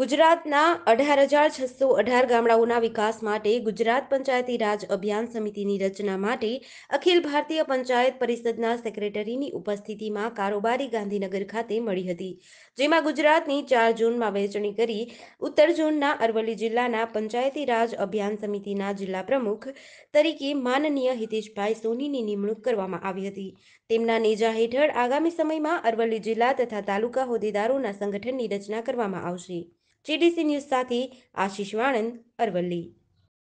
ગુજરાતના અઢાર હજાર છસો અઢાર ગામડાઓના વિકાસ માટે ગુજરાત પંચાયતી રાજ અભિયાન સમિતિની રચના માટે અખિલ ભારતીય પંચાયત પરિષદના સેક્રેટરીની ઉપસ્થિતિમાં કારોબારી ગાંધીનગર ખાતે મળી હતી જેમાં ગુજરાતની ચાર જૂનમાં વહેંચણી કરી ઉત્તર ઝોનના અરવલ્લી જિલ્લાના પંચાયતી રાજ અભિયાન સમિતિના જિલ્લા પ્રમુખ તરીકે માનનીય હિતેશભાઈ સોનીની નિમણૂક કરવામાં આવી હતી તેમના નેજા હેઠળ આગામી સમયમાં અરવલ્લી જિલ્લા તથા તાલુકા હોદ્દેદારોના સંગઠનની રચના કરવામાં આવશે જીડીસી ન્યૂઝ સાથે આશીષ વાણંદ અરવલ્લી